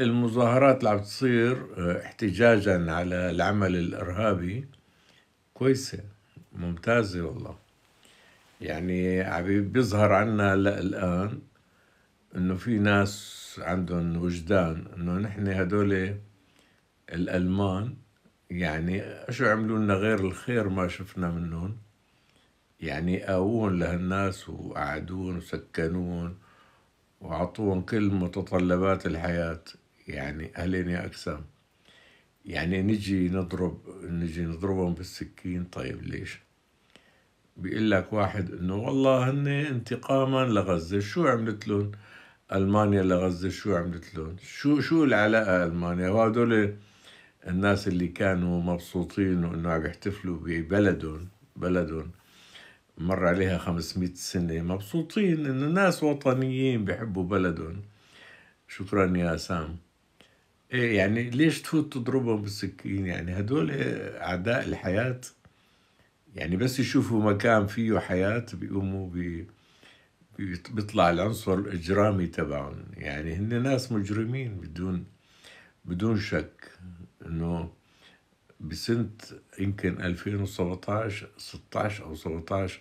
المظاهرات اللي عم تصير آه، احتجاجا على العمل الارهابي كويسه ممتازه والله يعني عم بيظهر عنا الان انه في ناس عندهم وجدان انه نحن هدول الالمان يعني شو عملوا لنا غير الخير ما شفنا منهم يعني آوون لهالناس وقعدون وسكنون وعطوهم كل متطلبات الحياة يعني أهلين يا أقسام يعني نجي نضرب نجي نضربهم بالسكين طيب ليش بيقول لك واحد انه والله هن انتقاما لغزة شو عملت لهم المانيا لغزة شو عملت لهم شو شو العلاقة المانيا وهدول الناس اللي كانوا مبسوطين وانه عم يحتفلوا ببلدهم بلدهم مر عليها 500 سنة مبسوطين إن الناس وطنيين بيحبوا بلدهم شكرا يا سام إيه يعني ليش تفوت تضربهم بالسكين يعني هدول أعداء الحياة يعني بس يشوفوا مكان فيه حياة بيقوموا بي بيطلع العنصر الإجرامي تبعهم يعني هن ناس مجرمين بدون بدون شك إنه بسنة يمكن 2017 16 أو 17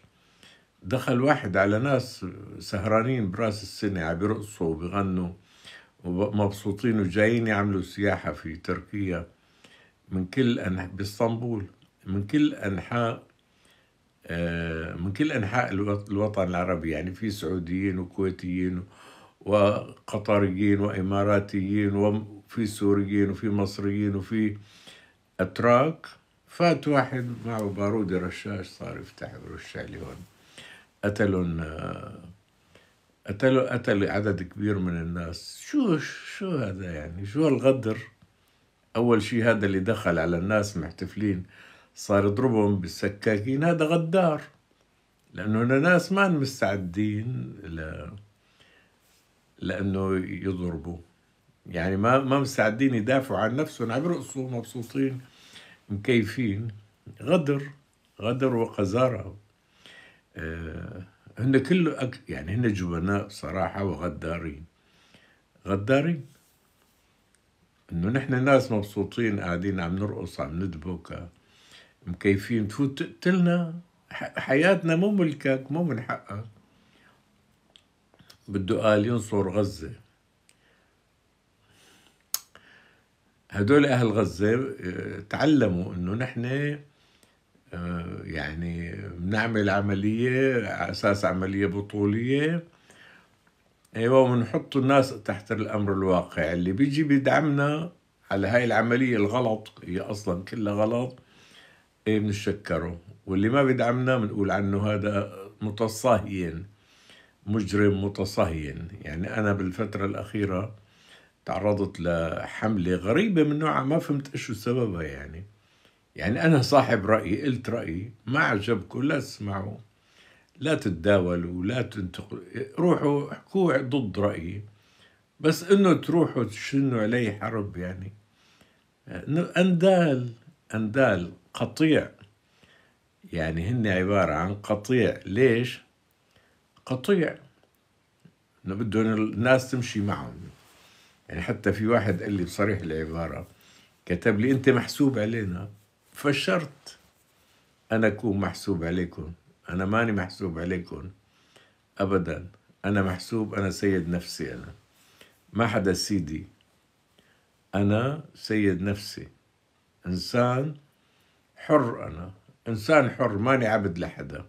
دخل واحد على ناس سهرانين براس السنة عم يعني بيرقصوا وبيغنوا ومبسوطين وجايين يعملوا سياحة في تركيا من كل أنحاء باسطنبول من كل أنحاء آه، من كل أنحاء الوطن العربي يعني في سعوديين وكويتيين وقطريين وإماراتيين وفي سوريين وفي مصريين وفي أتراك فات واحد معه بارود رشاش صار يفتح ويرش عليهم هون قتلهم قتلوا قتل عدد كبير من الناس شو شو هذا يعني شو هالغدر اول شيء هذا اللي دخل على الناس محتفلين صار يضربهم بالسكاكين هذا غدار لانه الناس ما مستعدين ل... لانه يضربوا يعني ما ما مستعدين يدافعوا عن نفسهم عم يرقصوا مبسوطين مكيفين غدر غدر وقذاره آه، هن كله أك... يعني هن جبناء صراحة وغدارين غدارين انه نحن ناس مبسوطين قاعدين عم نرقص عم ندبك مكيفين تفوت تقتلنا حياتنا مو ملكك مو من حقك بده قال ينصر غزة هدول أهل غزة آه، تعلموا إنه نحن آه، يعني بنعمل عملية على أساس عملية بطولية ايوه وبنحط الناس تحت الامر الواقع اللي بيجي بيدعمنا على هاي العملية الغلط هي اصلا كلها غلط إيه بنتشكره واللي ما بيدعمنا بنقول عنه هذا متصهين مجرم متصهين يعني انا بالفترة الاخيرة تعرضت لحملة غريبة من نوعها ما فهمت ايش سببها يعني يعني أنا صاحب رأيي قلت رأيي ما عجبكم لا تسمعوا لا تتداولوا لا تنتقلوا روحوا احكوا ضد رأيي بس إنه تروحوا تشنوا علي حرب يعني أندال أندال قطيع يعني هن عبارة عن قطيع ليش؟ قطيع انه بدهم الناس تمشي معهم يعني حتى في واحد قال لي بصريح العبارة كتب لي أنت محسوب علينا فشرت أنا أكون محسوب عليكم أنا ماني محسوب عليكم أبدا أنا محسوب أنا سيد نفسي أنا ما حدا سيدي أنا سيد نفسي إنسان حر أنا إنسان حر ماني عبد لحدا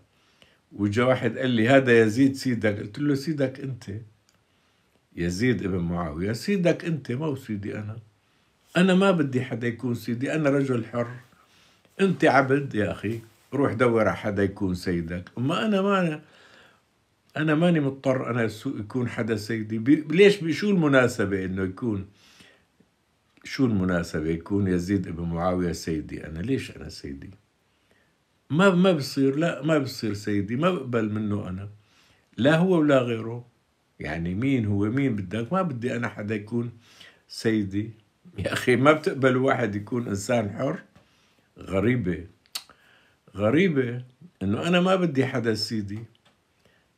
وجا واحد قال لي هذا يزيد سيدك قلت له سيدك أنت يزيد ابن معاوية سيدك أنت ما هو سيدي أنا أنا ما بدي حدا يكون سيدي أنا رجل حر انت عبد يا اخي روح دور على حدا يكون سيدك اما انا ما انا ماني مضطر انا يكون حدا سيدي بي ليش بشو المناسبه انه يكون شو المناسبة يكون يزيد ابن معاوية سيدي أنا ليش أنا سيدي ما ما بصير لا ما بصير سيدي ما بقبل منه أنا لا هو ولا غيره يعني مين هو مين بدك ما بدي أنا حدا يكون سيدي يا أخي ما بتقبل واحد يكون إنسان حر غريبة غريبة انه انا ما بدي حدا سيدي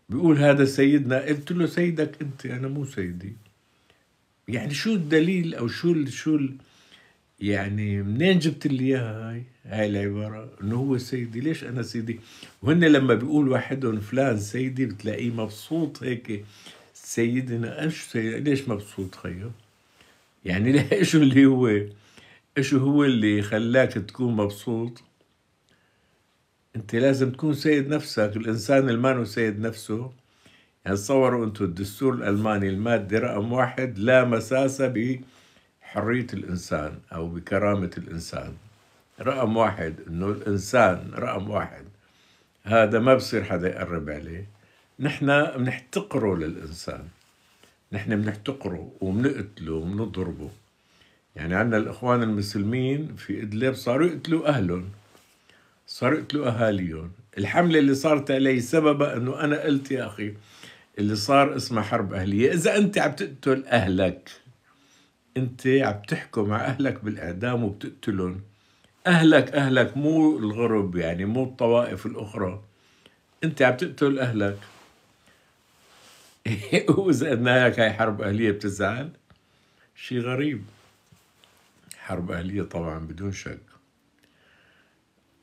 بيقول هذا سيدنا قلت له سيدك انت انا مو سيدي يعني شو الدليل او شو الـ شو الـ يعني منين جبت لي اياها هاي هاي العبارة انه هو سيدي ليش انا سيدي وهن لما بيقول واحدهم فلان سيدي بتلاقيه مبسوط هيك سيدنا ايش سيدي ليش مبسوط خيو يعني ليش اللي هو ايش هو اللي خلاك تكون مبسوط انت لازم تكون سيد نفسك الانسان المانو سيد نفسه يعني تصوروا انتم الدستور الالماني الماده رقم واحد لا مساسة بحريه الانسان او بكرامه الانسان رقم واحد انه الانسان رقم واحد هذا ما بصير حدا يقرب عليه نحن بنحتقره للانسان نحن بنحتقره وبنقتله وبنضربه يعني عندنا الإخوان المسلمين في إدلب صاروا يقتلوا أهلهم صاروا يقتلوا أهاليهم الحملة اللي صارت علي سببها أنه أنا قلت يا أخي اللي صار اسمه حرب أهلية إذا أنت عم تقتل أهلك أنت عم تحكم مع أهلك بالإعدام وبتقتلهم أهلك أهلك مو الغرب يعني مو الطوائف الأخرى أنت عم تقتل أهلك وإذا قلنا لك هاي حرب أهلية بتزعل شيء غريب حرب أهلية طبعا بدون شك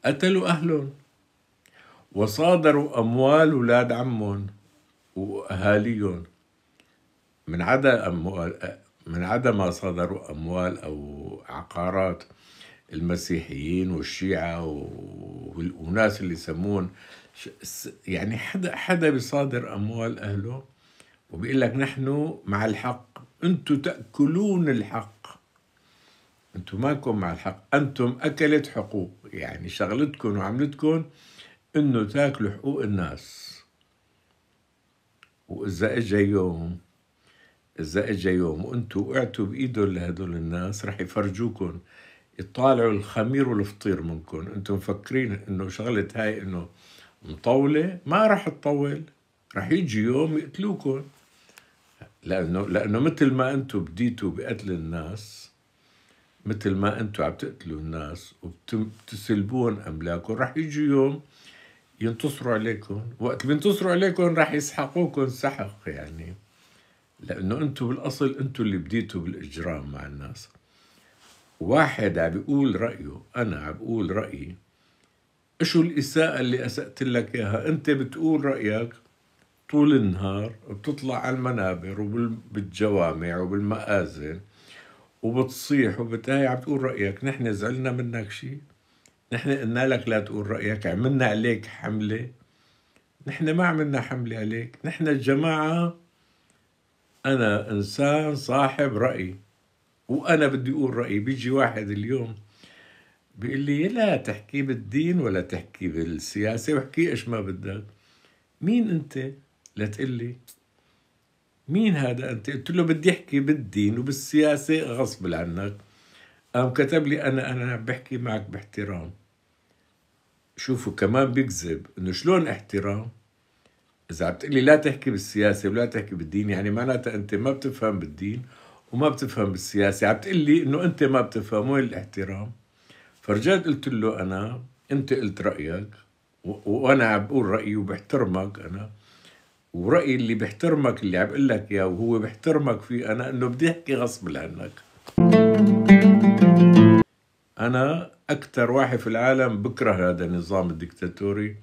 قتلوا أهلهم وصادروا أموال أولاد عمهم وأهاليهم من عدا أموال من عدا ما صادروا أموال أو عقارات المسيحيين والشيعة والناس اللي يسمون يعني حدا حدا بيصادر أموال أهله وبيقول لك نحن مع الحق أنتم تأكلون الحق انتم ماكم مع الحق انتم اكلت حقوق يعني شغلتكم وعملتكم انه تاكلوا حقوق الناس واذا اجى يوم اذا اجى يوم وانتم وقعتوا بايدهم لهدول الناس رح يفرجوكم يطالعوا الخمير والفطير منكم انتم مفكرين انه شغله هاي انه مطوله ما رح تطول رح يجي يوم يقتلوكم لانه لانه مثل ما انتم بديتوا بقتل الناس مثل ما انتم عم تقتلوا الناس وبتسلبون املاكهم رح يجي يوم ينتصروا عليكم وقت بينتصروا عليكم رح يسحقوكم سحق يعني لانه انتم بالاصل انتم اللي بديتوا بالاجرام مع الناس واحد عم بيقول رايه انا عم بقول رايي شو الاساءه اللي اسات لك اياها انت بتقول رايك طول النهار بتطلع على المنابر وبالجوامع وبالمآذن وبتصيح وبتهي عم تقول رأيك نحن زعلنا منك شيء نحن قلنا لك لا تقول رأيك عملنا عليك حملة نحن ما عملنا حملة عليك نحن الجماعة أنا إنسان صاحب رأي وأنا بدي أقول رأيي بيجي واحد اليوم بيقول لي لا تحكي بالدين ولا تحكي بالسياسة واحكي إيش ما بدك مين أنت لي مين هذا انت قلت له بدي احكي بالدين وبالسياسه غصب عنك قام كتب لي انا انا بحكي معك باحترام شوفوا كمان بيكذب انه شلون احترام اذا عم تقلي لا تحكي بالسياسه ولا تحكي بالدين يعني معناتها انت ما بتفهم بالدين وما بتفهم بالسياسه عم تقلي انه انت ما بتفهم وين الاحترام فرجعت قلت له انا انت قلت رايك وانا عم بقول رايي وبحترمك انا ورأيي اللي بيحترمك اللي عم بقول لك اياه وهو بيحترمك فيه انا انه بدي احكي غصب عنك انا اكثر واحد في العالم بكره هذا النظام الدكتاتوري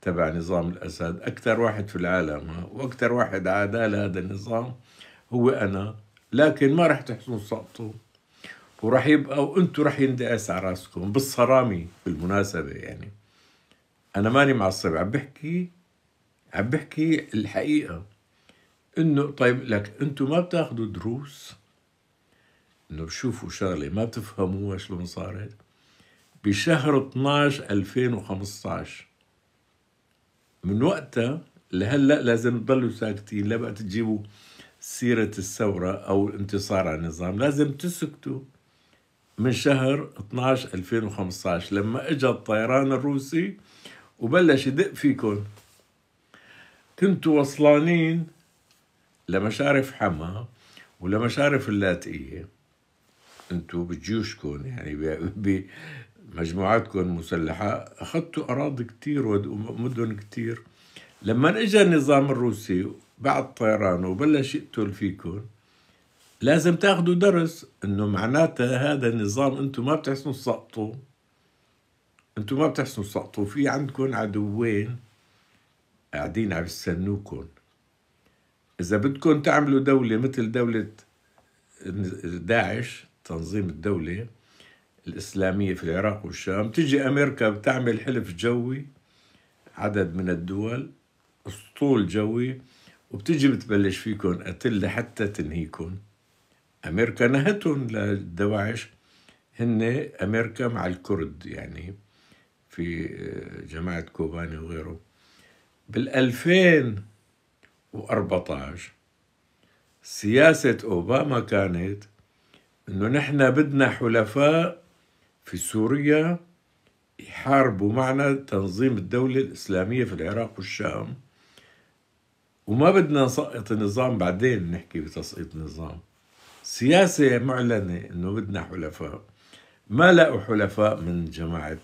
تبع نظام الاسد اكثر واحد في العالم واكثر واحد عادى لهذا النظام هو انا لكن ما رح تحسن سقطه ورح يبقى وانتم رح يندقس على راسكم بالصرامي بالمناسبه يعني انا ماني معصب عم بحكي عم بحكي الحقيقه انه طيب لك انتم ما بتاخذوا دروس انه بشوفوا شغله ما بتفهموها شلون صارت بشهر 12 2015 من وقتها لهلا لازم تضلوا ساكتين لا بقى تجيبوا سيرة الثورة أو الانتصار على النظام لازم تسكتوا من شهر 12 2015 لما اجى الطيران الروسي وبلش يدق فيكم كنتوا وصلانين لمشارف حما ولمشارف اللاذقية انتوا بجيوشكم يعني بمجموعاتكم المسلحة أخذتوا أراضي كتير ومدن كتير لما اجى النظام الروسي بعد طيرانه وبلش يقتل فيكم لازم تاخذوا درس انه معناتها هذا النظام انتم ما بتحسنوا تسقطوا انتم ما بتحسنوا تسقطوا في عندكم عدوين قاعدين عم يستنوكم إذا بدكم تعملوا دولة مثل دولة داعش تنظيم الدولة الإسلامية في العراق والشام تجي أمريكا بتعمل حلف جوي عدد من الدول اسطول جوي وبتجي بتبلش فيكم قتل لحتى تنهيكم أمريكا نهتهم لدواعش هن أمريكا مع الكرد يعني في جماعة كوباني وغيره بال2014 سياسة أوباما كانت إنه نحن بدنا حلفاء في سوريا يحاربوا معنا تنظيم الدولة الإسلامية في العراق والشام وما بدنا نسقط النظام بعدين نحكي بتسقيط النظام سياسة معلنة إنه بدنا حلفاء ما لقوا حلفاء من جماعة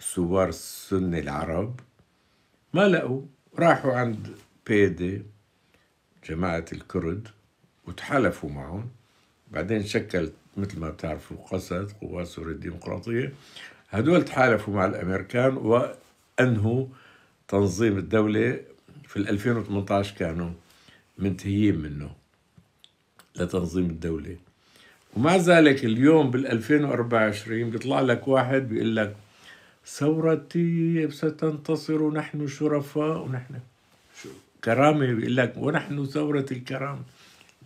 الثوار السني العرب ما لقوا راحوا عند بيدي جماعة الكرد وتحالفوا معهم بعدين شكلت مثل ما بتعرفوا قسد قوات سوريا الديمقراطية هدول تحالفوا مع الأمريكان وأنهوا تنظيم الدولة في 2018 كانوا منتهيين منه لتنظيم الدولة ومع ذلك اليوم بال 2024 بيطلع لك واحد بيقول لك ثورتي ستنتصر نحن شرفاء ونحن كرامة بيقول لك ونحن ثورة الكرامة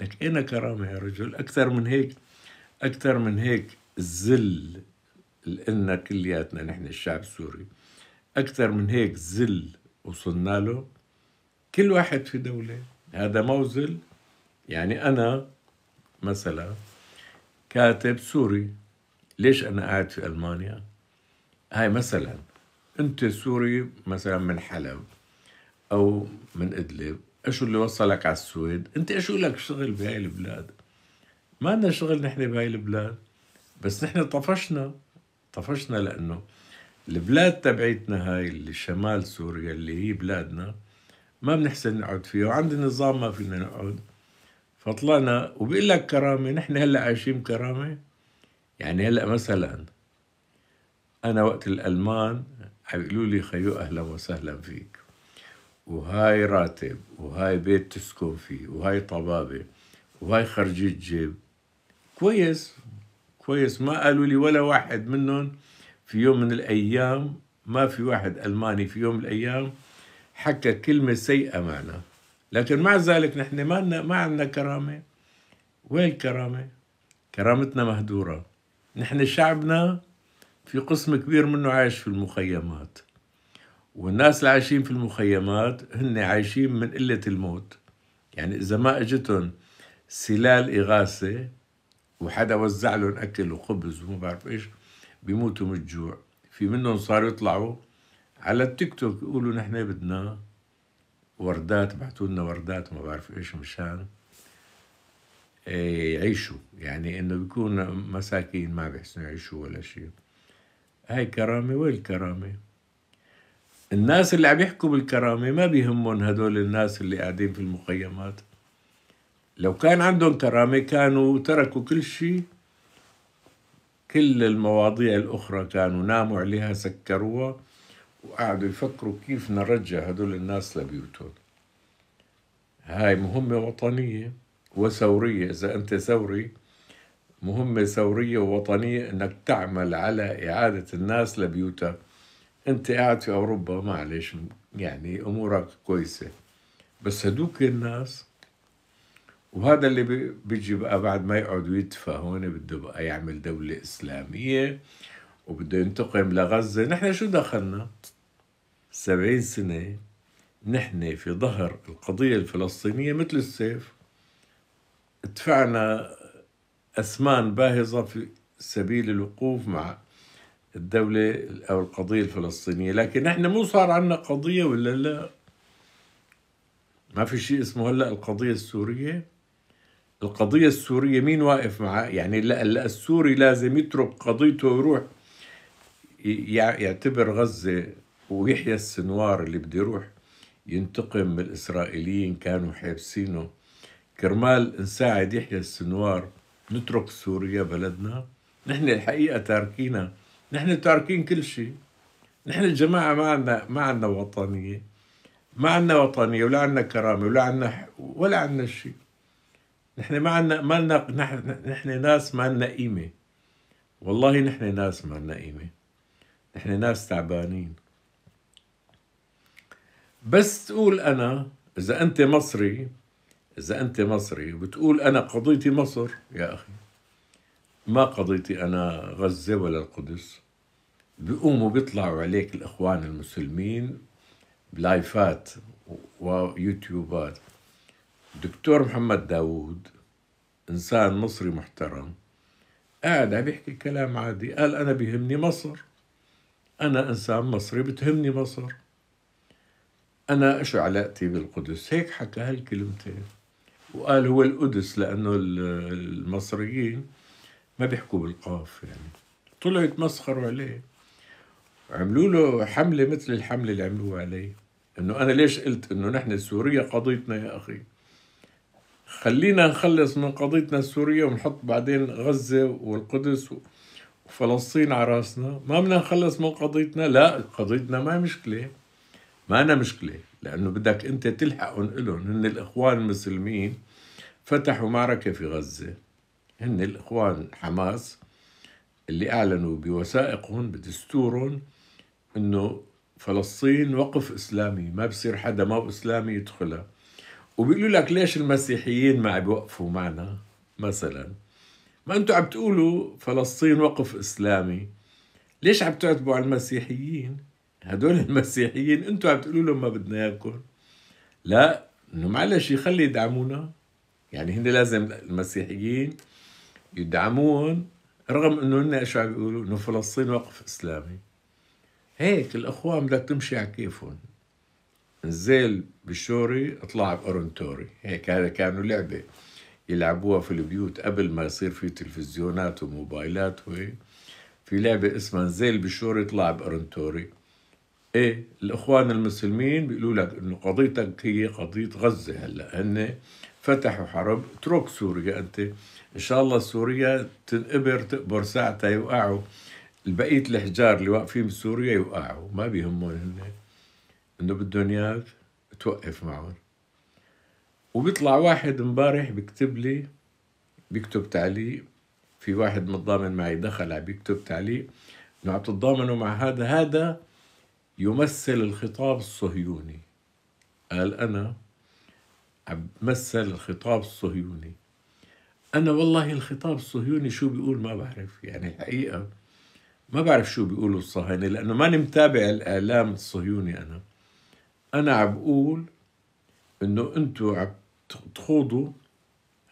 لك اين كرامة يا رجل أكثر من هيك أكثر من هيك الذل لنا كلياتنا نحن الشعب السوري أكثر من هيك ذل وصلنا له كل واحد في دولة هذا موزل يعني أنا مثلا كاتب سوري ليش أنا قاعد في ألمانيا؟ هاي مثلا انت سوري مثلا من حلب او من ادلب شو اللي وصلك على السويد انت شو لك شغل بهاي البلاد ما لنا شغل نحن بهاي البلاد بس نحن طفشنا طفشنا لانه البلاد تبعيتنا هاي اللي شمال سوريا اللي هي بلادنا ما بنحسن نقعد فيها وعند النظام ما فينا نقعد فطلعنا وبقول لك كرامه نحن هلا عايشين كرامه يعني هلا مثلا أنا وقت الألمان حيقولوا لي خيو أهلا وسهلا فيك وهاي راتب وهاي بيت تسكن فيه وهاي طبابة وهاي خرجية جيب كويس كويس ما قالوا لي ولا واحد منهم في يوم من الأيام ما في واحد ألماني في يوم من الأيام حكى كلمة سيئة معنا لكن مع ذلك نحن ما عندنا ما عندنا كرامة وين الكرامة؟ كرامتنا مهدورة نحن شعبنا في قسم كبير منه عايش في المخيمات والناس اللي عايشين في المخيمات هن عايشين من قلة الموت يعني إذا ما أجتهم سلال إغاثة وحدا وزع لهم أكل وخبز وما بعرف إيش بيموتوا من الجوع في منهم صاروا يطلعوا على التيك توك يقولوا نحن بدنا وردات بعثوا لنا وردات ما بعرف ايش مشان إيه، يعيشوا يعني انه بيكون مساكين ما بيحسنوا يعيشوا ولا شيء هاي كرامة وين الكرامة الناس اللي عم يحكوا بالكرامة ما بيهمهم هدول الناس اللي قاعدين في المخيمات لو كان عندهم كرامة كانوا تركوا كل شيء كل المواضيع الأخرى كانوا ناموا عليها سكروها وقعدوا يفكروا كيف نرجع هدول الناس لبيوتهم هاي مهمة وطنية وثورية إذا أنت ثوري مهمة ثورية ووطنية انك تعمل على اعادة الناس لبيوتها انت قاعد في اوروبا معلش يعني امورك كويسة بس هدوك الناس وهذا اللي بيجي بقى بعد ما يقعد ويدفع هون بده بقى يعمل دولة إسلامية وبده ينتقم لغزة نحن شو دخلنا سبعين سنة نحن في ظهر القضية الفلسطينية مثل السيف دفعنا أسمان باهظة في سبيل الوقوف مع الدولة أو القضية الفلسطينية لكن احنا مو صار عندنا قضية ولا لا ما في شيء اسمه هلأ القضية السورية القضية السورية مين واقف معاه يعني لا السوري لازم يترك قضيته ويروح يعتبر غزة ويحيى السنوار اللي بده يروح ينتقم من الإسرائيليين كانوا حابسينه كرمال نساعد يحيى السنوار نترك سوريا بلدنا نحن الحقيقه تاركينا نحن تاركين كل شيء نحن الجماعه ما عندنا ما عندنا وطنيه ما عندنا وطنيه ولا عندنا كرامه ولا عندنا ولا عندنا شيء نحن ما عندنا ما لنا نحن, نحن ناس ما لنا قيمه والله نحن ناس ما لنا قيمه نحن ناس تعبانين بس تقول انا اذا انت مصري إذا أنت مصري بتقول أنا قضيتي مصر يا أخي ما قضيتي أنا غزة ولا القدس بيقوموا بيطلعوا عليك الإخوان المسلمين بلايفات ويوتيوبات دكتور محمد داوود إنسان مصري محترم قاعد عم يحكي كلام عادي قال أنا بيهمني مصر أنا إنسان مصري بتهمني مصر أنا إيش علاقتي بالقدس هيك حكى هالكلمتين وقال هو القدس لأنه المصريين ما بيحكوا بالقاف يعني طلعوا يتمسخروا عليه عملوا له حملة مثل الحملة اللي عملوها عليه انه انا ليش قلت انه نحن سوريا قضيتنا يا اخي خلينا نخلص من قضيتنا السورية ونحط بعدين غزة والقدس وفلسطين على راسنا ما بدنا نخلص من قضيتنا لا قضيتنا ما مشكلة ما أنا مشكلة لأنه بدك أنت تلحقهم إلهم هن الإخوان المسلمين فتحوا معركة في غزة هن الإخوان حماس اللي أعلنوا بوثائقهم بدستورهم إنه فلسطين وقف إسلامي ما بصير حدا ما هو إسلامي يدخلها وبيقولوا لك ليش المسيحيين ما بيوقفوا معنا مثلا ما أنتم عم تقولوا فلسطين وقف إسلامي ليش عم تعتبوا على المسيحيين هدول المسيحيين أنتم عم تقولوا لهم ما بدنا إياكم لا إنه معلش يخلي يدعمونا يعني هن لازم المسيحيين يدعمون رغم انه هن ايش بيقولوا انه فلسطين وقف اسلامي هيك الاخوان بدك تمشي على كيفهم نزل بالشوري اطلع بأورنتوري هيك هذا كانوا لعبه يلعبوها في البيوت قبل ما يصير في تلفزيونات وموبايلات وهيك في لعبه اسمها نزيل بالشوري اطلع بأورنتوري ايه الاخوان المسلمين بيقولوا لك انه قضيتك هي قضيه غزه هلا هن فتحوا حرب اترك سوريا انت ان شاء الله سوريا تنقبر تقبر ساعتها يوقعوا البقية الحجار اللي واقفين بسوريا يوقعوا ما بيهمهم هن انه بدهم اياك توقف معهم وبيطلع واحد امبارح بيكتب لي بيكتب تعليق في واحد متضامن معي دخل عم بيكتب تعليق انه عم تتضامنوا مع هذا هذا يمثل الخطاب الصهيوني قال انا مثل الخطاب الصهيوني أنا والله الخطاب الصهيوني شو بيقول ما بعرف يعني الحقيقة ما بعرف شو بيقولوا الصهاينة لأنه ماني متابع الإعلام الصهيوني أنا أنا عم بقول إنه أنتوا عم تخوضوا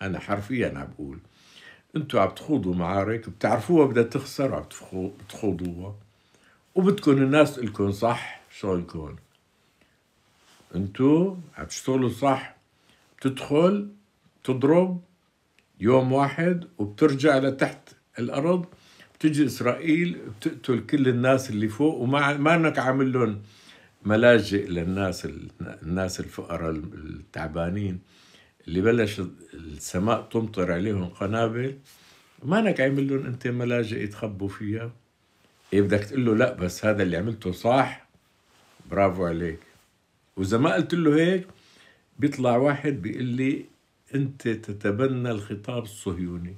أنا حرفيا عم بقول أنتوا عم تخوضوا معارك بتعرفوها بدها تخسر عم تخوضوها وبدكم الناس تقول صح يكون أنتوا عم تشتغلوا صح تدخل تضرب يوم واحد وبترجع لتحت الارض بتجي اسرائيل بتقتل كل الناس اللي فوق وما ما انك عامل لهم ملاجئ للناس الناس الفقراء التعبانين اللي بلش السماء تمطر عليهم قنابل ما انك عامل لهم انت ملاجئ يتخبوا فيها ايه بدك تقول له لا بس هذا اللي عملته صح برافو عليك واذا ما قلت له هيك بيطلع واحد بيقول لي انت تتبنى الخطاب الصهيوني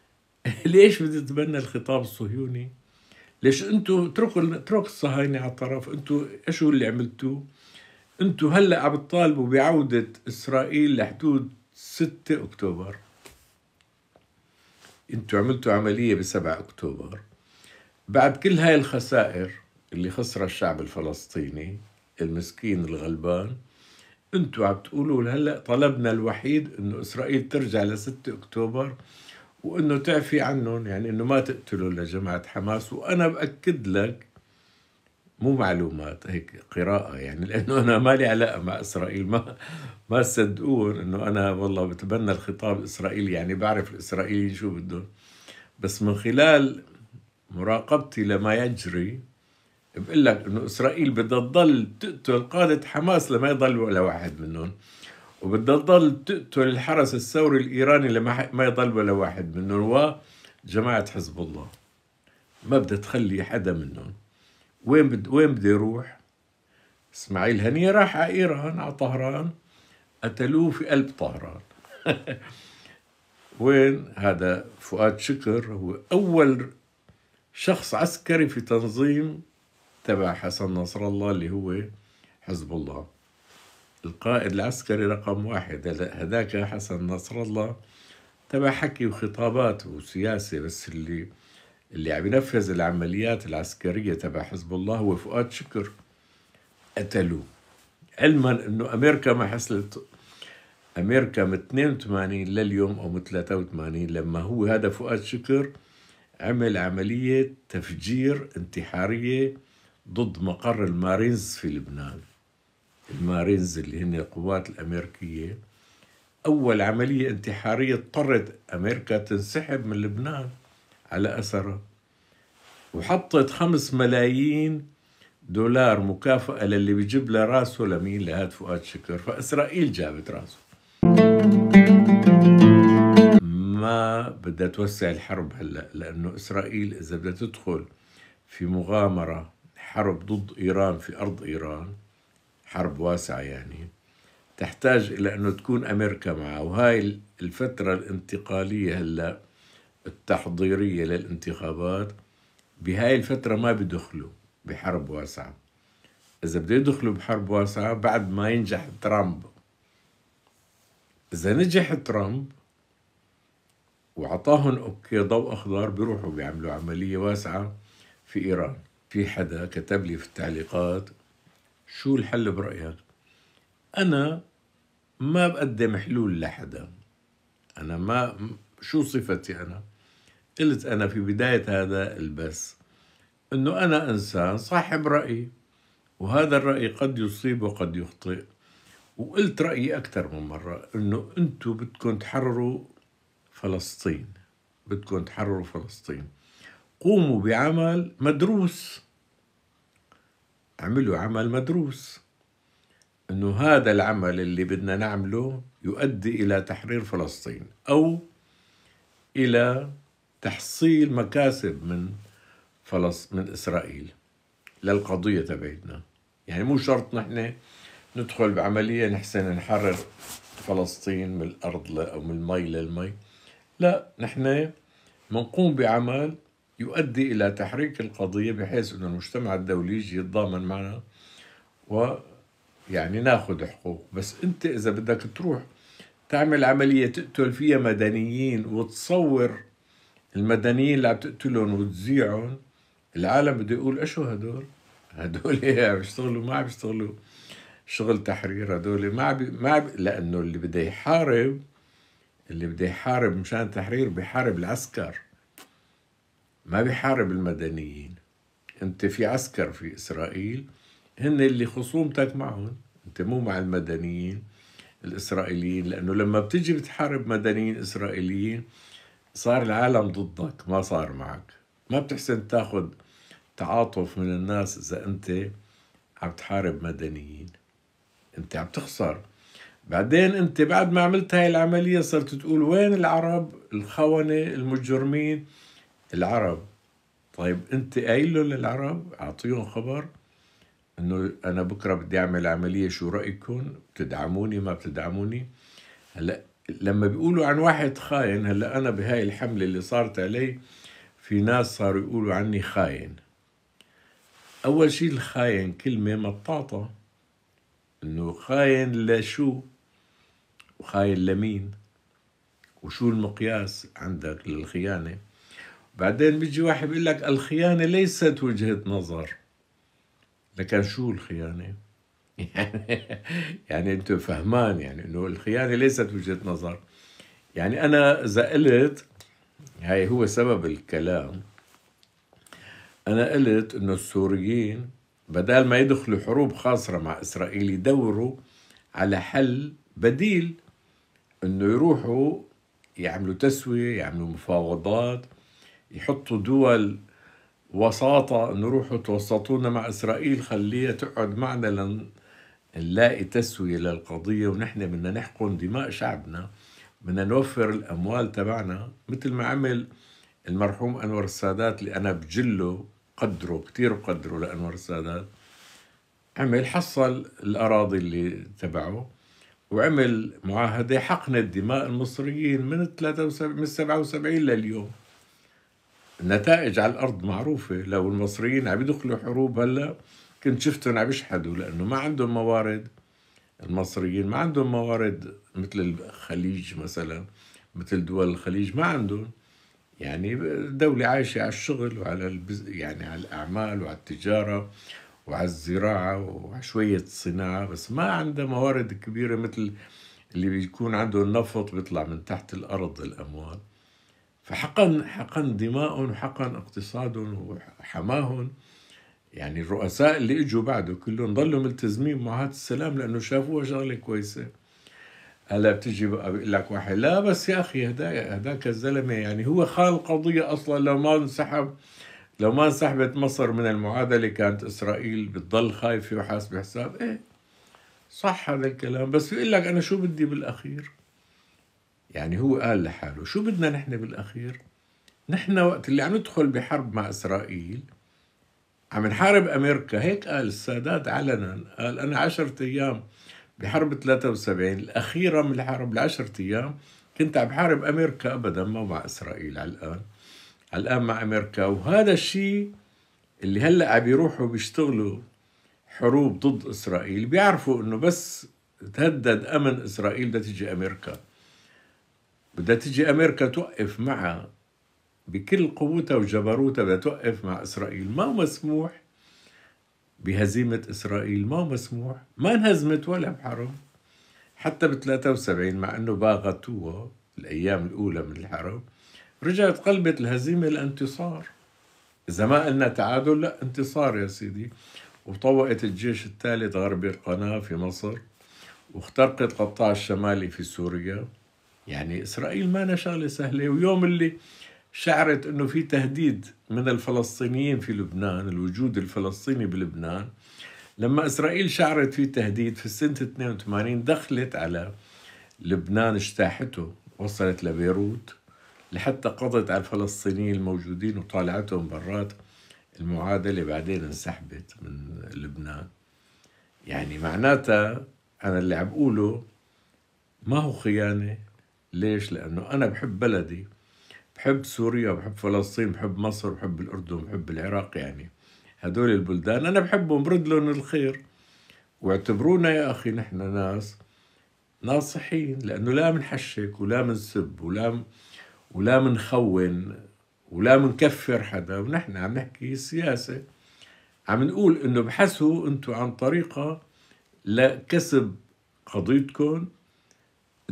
ليش بدي تتبنى الخطاب الصهيوني ليش انتو اتركوا اترك الصهاينه على الطرف انتو ايش اللي عملتوه انتو هلا عم تطالبوا بعوده اسرائيل لحدود 6 اكتوبر انتو عملتوا عمليه ب 7 اكتوبر بعد كل هاي الخسائر اللي خسرها الشعب الفلسطيني المسكين الغلبان انتوا عم تقولوا هلا طلبنا الوحيد انه اسرائيل ترجع ل 6 اكتوبر وانه تعفي عنهم يعني انه ما تقتلوا لجماعه حماس وانا باكد لك مو معلومات هيك قراءة يعني لأنه أنا ما لي علاقة مع إسرائيل ما ما صدقون إنه أنا والله بتبنى الخطاب الإسرائيلي يعني بعرف الإسرائيليين شو بدهم بس من خلال مراقبتي لما يجري بقول لك انه اسرائيل بدها تضل تقتل قاده حماس لما يضل ولا واحد منهم وبدها تضل تقتل الحرس الثوري الايراني لما ما يضل ولا واحد منهم وجماعه حزب الله ما بدها تخلي حدا منهم وين بد وين بده يروح؟ اسماعيل هنيه راح على ايران على طهران قتلوه في قلب طهران وين هذا فؤاد شكر هو اول شخص عسكري في تنظيم تبع حسن نصر الله اللي هو حزب الله القائد العسكري رقم واحد هذاك حسن نصر الله تبع حكي وخطابات وسياسة بس اللي اللي عم ينفذ العمليات العسكرية تبع حزب الله هو فؤاد شكر قتلوه علما انه امريكا ما حصلت امريكا من 82 لليوم او من 83 لما هو هذا فؤاد شكر عمل عملية تفجير انتحارية ضد مقر المارينز في لبنان المارينز اللي هن القوات الأمريكية أول عملية انتحارية اضطرت أمريكا تنسحب من لبنان على أثرها وحطت خمس ملايين دولار مكافأة للي بيجيب له راسه لمين لهاد فؤاد شكر فإسرائيل جابت راسه ما بدها توسع الحرب هلأ لأنه إسرائيل إذا بدها تدخل في مغامرة حرب ضد إيران في أرض إيران حرب واسعة يعني تحتاج إلى أنه تكون أمريكا معها وهاي الفترة الانتقالية هلأ التحضيرية للانتخابات بهاي الفترة ما بدخلوا بحرب واسعة إذا بده يدخلوا بحرب واسعة بعد ما ينجح ترامب إذا نجح ترامب وعطاهم أوكي ضوء أخضر بيروحوا بيعملوا عملية واسعة في إيران في حدا كتب لي في التعليقات شو الحل برأيك أنا ما بقدم حلول لحدا أنا ما شو صفتي أنا قلت أنا في بداية هذا البث أنه أنا إنسان صاحب رأي وهذا الرأي قد يصيب وقد يخطئ وقلت رأيي أكثر من مرة أنه أنتم بدكم تحرروا فلسطين بدكم تحرروا فلسطين قوموا بعمل مدروس عملوا عمل مدروس انه هذا العمل اللي بدنا نعمله يؤدي الى تحرير فلسطين او الى تحصيل مكاسب من فلسطين من اسرائيل للقضيه تبعتنا يعني مو شرط نحن ندخل بعمليه نحسن نحرر فلسطين من الارض او من المي للمي لا نحن بنقوم بعمل يؤدي إلى تحريك القضية بحيث أن المجتمع الدولي يجي يتضامن معنا ويعني ناخذ حقوق بس أنت إذا بدك تروح تعمل عملية تقتل فيها مدنيين وتصور المدنيين اللي عم تقتلهم وتذيعهم العالم بده يقول اشو هدول هدول ايه عم يشتغلوا ما عم يشتغلوا شغل تحرير هدول ما بي ما بي لانه اللي بده يحارب اللي بده يحارب مشان تحرير بحارب العسكر ما بيحارب المدنيين انت في عسكر في اسرائيل هن اللي خصومتك معهم انت مو مع المدنيين الاسرائيليين لانه لما بتجي بتحارب مدنيين اسرائيليين صار العالم ضدك ما صار معك ما بتحسن تاخذ تعاطف من الناس اذا انت عم تحارب مدنيين انت عم تخسر بعدين انت بعد ما عملت هاي العمليه صرت تقول وين العرب الخونه المجرمين العرب طيب انت قايل للعرب اعطيهم خبر انه انا بكره بدي اعمل عمليه شو رايكم بتدعموني ما بتدعموني هلا لما بيقولوا عن واحد خاين هلا انا بهاي الحمله اللي صارت علي في ناس صاروا يقولوا عني خاين اول شيء الخاين كلمه مطاطه انه خاين لشو وخاين لمين وشو المقياس عندك للخيانه بعدين بيجي واحد بيقول لك الخيانة ليست وجهة نظر لكن شو الخيانة؟ يعني يعني انت فهمان يعني انه الخيانة ليست وجهة نظر يعني انا اذا قلت هاي هو سبب الكلام انا قلت انه السوريين بدل ما يدخلوا حروب خاصرة مع اسرائيل يدوروا على حل بديل انه يروحوا يعملوا تسوية يعملوا مفاوضات يحطوا دول وساطة انه روحوا توسطونا مع اسرائيل خليها تقعد معنا لن نلاقي تسوية للقضية ونحن بدنا نحقن دماء شعبنا بدنا نوفر الاموال تبعنا مثل ما عمل المرحوم انور السادات اللي انا بجله قدره كثير بقدره لانور السادات عمل حصل الاراضي اللي تبعه وعمل معاهده حقنت دماء المصريين من 73 من 77 لليوم النتائج على الارض معروفه لو المصريين عم يدخلوا حروب هلا كنت شفتهم عم يشحدوا لانه ما عندهم موارد المصريين ما عندهم موارد مثل الخليج مثلا مثل دول الخليج ما عندهم يعني دولة عايشة على الشغل وعلى البز... يعني على الأعمال وعلى التجارة وعلى الزراعة وعلى شوية صناعة بس ما عندها موارد كبيرة مثل اللي بيكون عنده النفط بيطلع من تحت الأرض الأموال فحقن حقن دماء وحقن اقتصاد وحماه يعني الرؤساء اللي اجوا بعده كلهم ضلوا ملتزمين معاهده السلام لانه شافوها شغله كويسه هلا بتجي بقى بيقول لك واحد لا بس يا اخي هداك هداك الزلمه يعني هو خان القضيه اصلا لو ما انسحب لو ما انسحبت مصر من المعادله كانت اسرائيل بتضل خايفه وحاسبه حساب ايه صح هذا الكلام بس بيقول لك انا شو بدي بالاخير يعني هو قال لحاله شو بدنا نحن بالأخير نحن وقت اللي عم ندخل بحرب مع إسرائيل عم نحارب أمريكا هيك قال السادات علنا قال أنا عشرة أيام بحرب 73 الأخيرة من الحرب العشرة أيام كنت عم بحارب أمريكا أبدا ما مع إسرائيل على الآن على الآن مع أمريكا وهذا الشيء اللي هلأ عم يروحوا بيشتغلوا حروب ضد إسرائيل بيعرفوا إنه بس تهدد أمن إسرائيل بدها تيجي أمريكا بدها تيجي أمريكا توقف معها بكل قوتها وجبروتها بدها توقف مع إسرائيل ما مسموح بهزيمة إسرائيل ما مسموح ما انهزمت ولا بحرب حتى ب 73 مع أنه باغتوها الأيام الأولى من الحرب رجعت قلبت الهزيمة لانتصار إذا ما قلنا تعادل لا انتصار يا سيدي وطوقت الجيش الثالث غربي القناة في مصر واخترقت قطاع الشمالي في سوريا يعني إسرائيل ما شغلة سهلة ويوم اللي شعرت أنه في تهديد من الفلسطينيين في لبنان الوجود الفلسطيني بلبنان لما إسرائيل شعرت في تهديد في سنة 82 دخلت على لبنان اجتاحته وصلت لبيروت لحتى قضت على الفلسطينيين الموجودين وطالعتهم برات المعادلة بعدين انسحبت من لبنان يعني معناتها أنا اللي عم بقوله ما هو خيانة ليش؟ لأنه أنا بحب بلدي بحب سوريا بحب فلسطين بحب مصر بحب الأردن بحب العراق يعني هدول البلدان أنا بحبهم برد لهم الخير واعتبرونا يا أخي نحن ناس ناصحين لأنه لا منحشك ولا منسب ولا من ولا منخون ولا منكفر حدا ونحن عم نحكي سياسة عم نقول إنه ابحثوا أنتم عن طريقة لكسب قضيتكم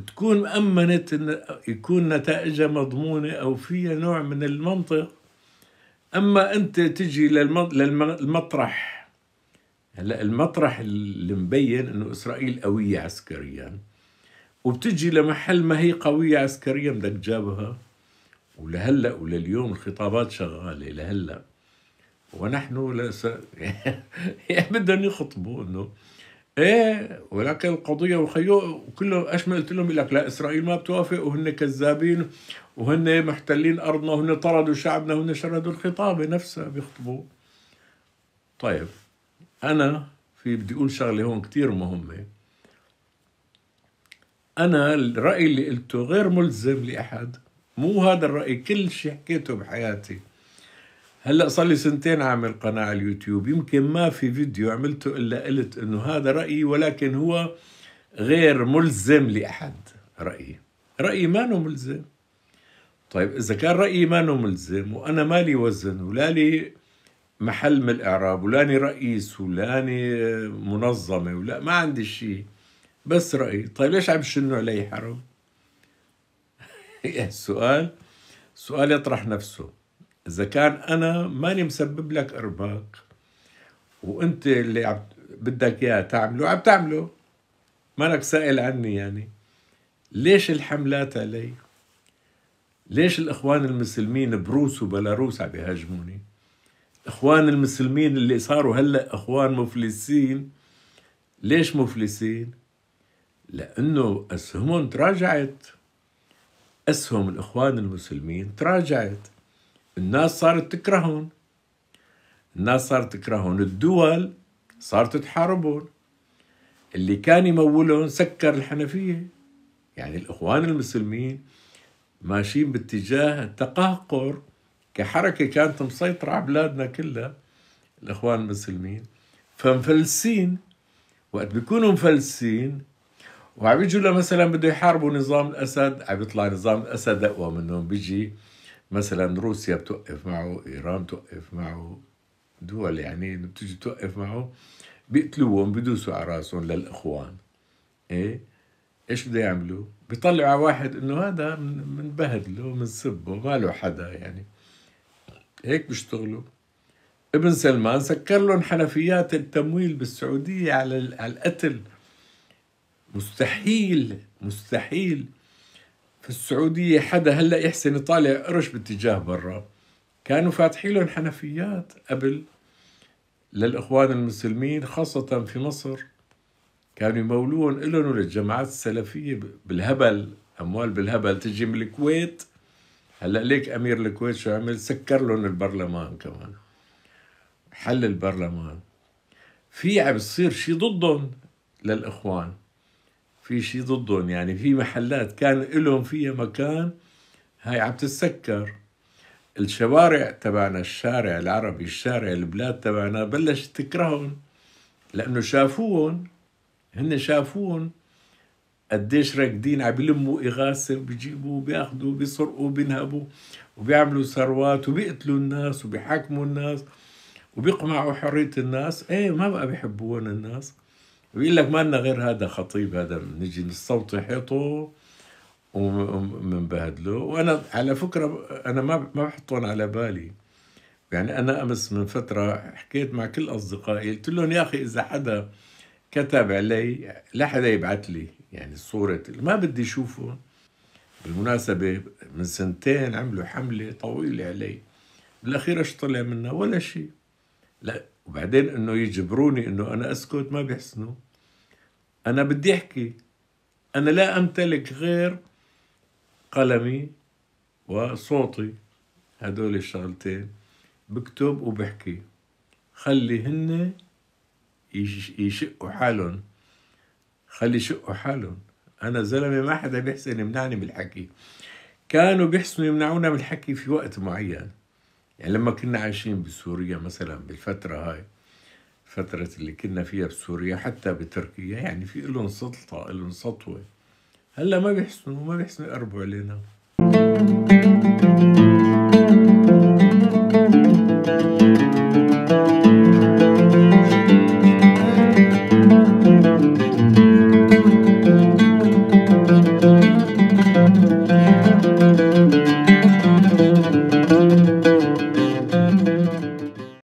تكون أمنت إن يكون نتائجها مضمونة أو فيها نوع من المنطق أما أنت تجي للمطرح هلا المطرح اللي مبين إنه إسرائيل قوية عسكريا وبتجي لمحل ما هي قوية عسكريا بدك جابها ولهلا ولليوم الخطابات شغالة لهلا ونحن لس... بدهم يخطبوا إنه ايه ولكن القضيه وخيو كله ايش ما قلت لهم لك لا اسرائيل ما بتوافق وهن كذابين وهن محتلين ارضنا وهن طردوا شعبنا وهن شردوا الخطابه نفسها بيخطبوا طيب انا في بدي اقول شغله هون كثير مهمه انا الراي اللي قلته غير ملزم لاحد مو هذا الراي كل شيء حكيته بحياتي هلا صار لي سنتين عامل قناه على اليوتيوب يمكن ما في فيديو عملته الا قلت انه هذا رايي ولكن هو غير ملزم لاحد رايي رايي ما انه ملزم طيب اذا كان رايي ما انه ملزم وانا مالي وزن ولا لي محل من الاعراب ولاني رئيس ولاني منظمه ولا ما عندي شيء بس رايي طيب ليش عم يشنوا علي حرام السؤال سؤال يطرح نفسه اذا كان انا ماني مسبب لك ارباك وانت اللي عم بدك اياه تعمله عم تعمله مالك سائل عني يعني ليش الحملات علي ليش الاخوان المسلمين بروس وبلاروس عم يهاجموني الاخوان المسلمين اللي صاروا هلا اخوان مفلسين ليش مفلسين لانه اسهمهم تراجعت اسهم الاخوان المسلمين تراجعت الناس صارت تكرههم الناس صارت تكرههم الدول صارت تحاربهم اللي كان يمولهم سكر الحنفية يعني الإخوان المسلمين ماشيين باتجاه التقهقر كحركة كانت مسيطرة على بلادنا كلها الإخوان المسلمين فمفلسين وقت بيكونوا مفلسين وعم يجوا مثلا بده يحاربوا نظام الأسد عم يطلع نظام الأسد أقوى منهم بيجي مثلا روسيا بتوقف معه ايران بتوقف معه دول يعني بتيجي توقف معه بيقتلوهم بدوسوا على راسهم للاخوان ايه ايش بده يعملوا؟ بيطلعوا على واحد انه هذا منبهدله منسبه ماله حدا يعني هيك بيشتغلوا ابن سلمان سكر لهم حنفيات التمويل بالسعوديه على على القتل مستحيل مستحيل في السعودية حدا هلأ يحسن يطالع قرش باتجاه برا كانوا فاتحين لهم حنفيات قبل للإخوان المسلمين خاصة في مصر كانوا يمولون لهم وللجماعات السلفية بالهبل أموال بالهبل تجي من الكويت هلا ليك أمير الكويت شو عمل سكر لهم البرلمان كمان حل البرلمان في عم يصير شيء ضدهم للإخوان في شيء ضدهم يعني في محلات كان لهم فيها مكان هاي عم تتسكر الشوارع تبعنا الشارع العربي الشارع البلاد تبعنا بلشت تكرههم لانه شافوهم هن شافوهم قديش راكدين عم يلموا اغاثه وبيجيبوا بياخذوا بيسرقوا بينهبوا وبيعملوا ثروات وبيقتلوا الناس وبيحاكموا الناس وبيقمعوا حريه الناس ايه ما بقى بيحبون الناس بيقول لك ما لنا غير هذا خطيب هذا نجي نستوطي حيطه ومنبهدله وانا على فكره انا ما ما بحطهم على بالي يعني انا امس من فتره حكيت مع كل اصدقائي قلت لهم يا اخي اذا حدا كتب علي لا حدا يبعث لي يعني صوره ما بدي اشوفه بالمناسبه من سنتين عملوا حمله طويله علي بالاخير ايش طلع منها ولا شيء لا وبعدين انه يجبروني انه انا اسكت ما بيحسنوا انا بدي احكي انا لا امتلك غير قلمي وصوتي هدول الشغلتين بكتب وبحكي خلي هن يشقوا حالهم خلي يشقوا حالهم انا زلمه ما حدا بيحسن يمنعني بالحكي كانوا بيحسنوا يمنعونا بالحكي في وقت معين يعني لما كنا عايشين بسوريا مثلا بالفترة هاي فترة اللي كنا فيها بسوريا حتى بتركيا يعني في لهم سلطة لهم سطوة هلا ما بيحسنوا ما بيحسنوا يقربوا علينا